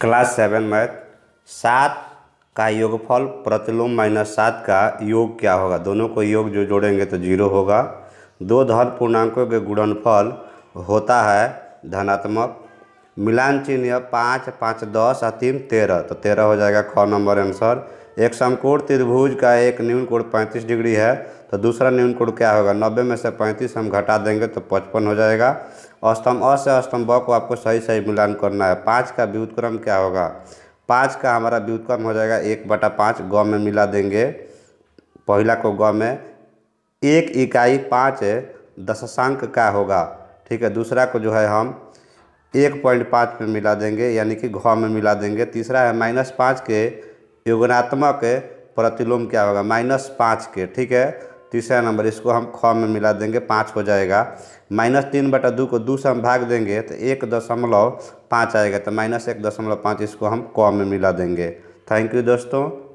class seven math सात का योगफल प्रतिलोम माइनस सात का योग क्या होगा दोनों को योग जो जोड़ेंगे तो जीरो होगा दो धन पूर्णांकों के गुणनफल होता है धनात्मक मिलान चिन्ह पाँच पाँच दस और तीन तेरह तो तेरह हो जाएगा ख नंबर आंसर एक समकोण त्रिभुज का एक न्यून कोण पैंतीस डिग्री है तो दूसरा न्यून कोण क्या होगा नब्बे में से पैंतीस हम घटा देंगे तो पचपन हो जाएगा अष्टम अ से ब को आपको सही सही मूल्यांकन करना है पाँच का व्युतक्रम क्या होगा पाँच का हमारा व्युतक्रम हो जाएगा एक बटा पाँच गौ में मिला देंगे पहला को गौ में एक इकाई पाँच दशांक का होगा ठीक है दूसरा को जो है हम एक पॉइंट पाँच में मिला देंगे यानी कि घ में मिला देंगे तीसरा है माइनस पाँच के युगनात्मक प्रतिलोम क्या होगा माइनस पाँच के ठीक है तीसरा नंबर इसको हम ख में मिला देंगे पाँच हो जाएगा माइनस तीन बटा दो को दो से हम भाग देंगे तो एक दशमलव पाँच आएगा तो माइनस एक दशमलव पाँच इसको हम क में मिला देंगे थैंक यू दोस्तों